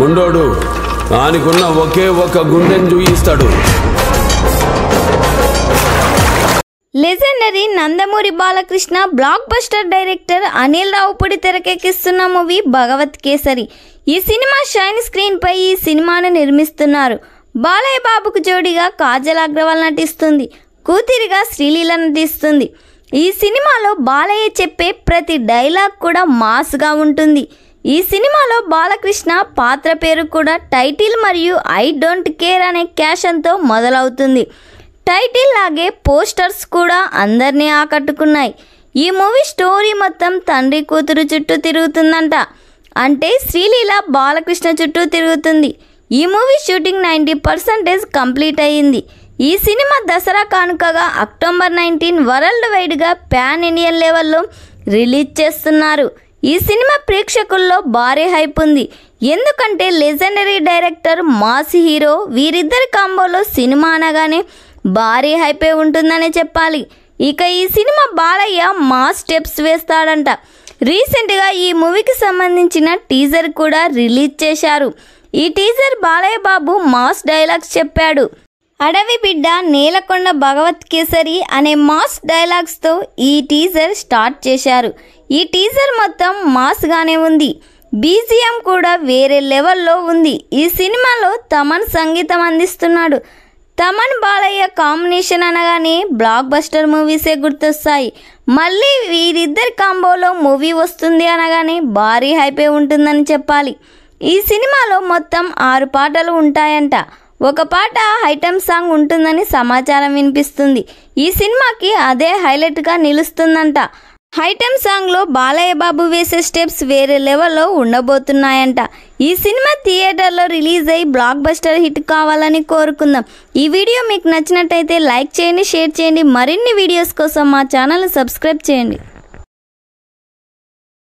ముండోడు ఆయనకున్న ఒకే ఒక గుండెని చూయిస్తాడు legendary Nandamuri Balakrishna blockbuster director Anil Ravipudi తెరకెక్కిస్తున్న మూవీ భగవత్ కేసరి ఈ సినిమా షైన్ స్క్రీన్పై ఈ సినిమాను నిర్మిస్తున్నారు బాలయ్య బాబుకు జోడిగా కాజల్ అగ్రవాల్ నటిస్తుంది కూతురిగా శ్రీలీల నటిస్తుంది ఈ సినిమాలో బాలయ్య చెప్పే ప్రతి డైలాగ్ కూడా మాస్గా ఉంటుంది ఈ సినిమాలో బాలకృష్ణ పాత్ర పేరు కూడా టైటిల్ మరియు ఐ డోంట్ కేర్ అనే క్యాషన్తో మొదలవుతుంది టైటిల్ లాగే పోస్టర్స్ కూడా అందరినీ ఆకట్టుకున్నాయి ఈ మూవీ స్టోరీ మొత్తం తండ్రి కూతురు చుట్టూ తిరుగుతుందంట అంటే శ్రీలీల బాలకృష్ణ చుట్టూ తిరుగుతుంది ఈ movie shooting ninety percentage complete అయ్యింది ఈ సినిమా దసరా కానుకగా అక్టోబర్ నైన్టీన్ వరల్డ్ వైడ్గా ప్యాన్ ఇండియన్ లెవెల్లో రిలీజ్ చేస్తున్నారు ఈ సినిమా ప్రేక్షకుల్లో భారీ హైప్ ఉంది ఎందుకంటే లెజెండరీ డైరెక్టర్ మాస్ హీరో వీరిద్దరి కాంబోలో సినిమా అనగానే భారీ హైపే ఉంటుందనే చెప్పాలి ఇక ఈ సినిమా బాలయ్య మా స్టెప్స్ వేస్తాడంట రీసెంట్గా ఈ మూవీకి సంబంధించిన టీజర్ కూడా రిలీజ్ చేశారు ఈ teaser Balayya Babu mass dialogues చెప్పాడు అడవి బిడ్డ నేలకొండ భగవత్ కేసరి అనే మాస్ డైలాగ్స్తో ఈ టీజర్ స్టార్ట్ చేశారు ఈ టీజర్ మొత్తం మాస్గానే ఉంది బీజిఎం కూడా వేరే లెవెల్లో ఉంది ఈ సినిమాలో తమన్ సంగీతం అందిస్తున్నాడు తమన్ బాలయ్య కాంబినేషన్ అనగానే బ్లాక్ బస్టర్ మూవీసే గుర్తొస్తాయి మళ్ళీ వీరిద్దరి కాంబోలో మూవీ వస్తుంది అనగానే భారీ హైపే ఉంటుందని చెప్పాలి ఈ సినిమాలో మొత్తం ఆరు పాటలు ఉంటాయంట ఒక పాట ఐటమ్ సాంగ్ ఉంటుందని సమాచారం వినిపిస్తుంది ఈ సినిమాకి అదే హైలైట్గా నిలుస్తుందంట ఐటమ్ సాంగ్లో బాలయ్య బాబు వేసే స్టెప్స్ వేరే లెవెల్లో ఉండబోతున్నాయంట ఈ సినిమా థియేటర్లో రిలీజ్ అయ్యి బ్లాక్ బస్టర్ హిట్ కావాలని కోరుకుందాం ఈ వీడియో మీకు నచ్చినట్టయితే లైక్ చేయండి షేర్ చేయండి మరిన్ని వీడియోస్ కోసం మా ఛానల్ సబ్స్క్రైబ్ చేయండి